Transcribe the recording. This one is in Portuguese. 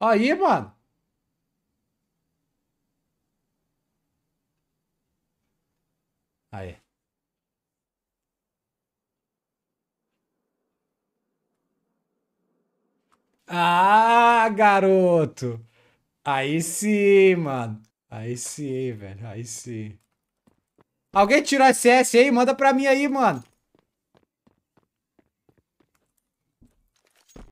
Aí, mano. Aí. Ah, garoto. Aí sim, mano. Aí sim, velho. Aí sim. Alguém tirou a CS aí? Manda pra mim aí, mano.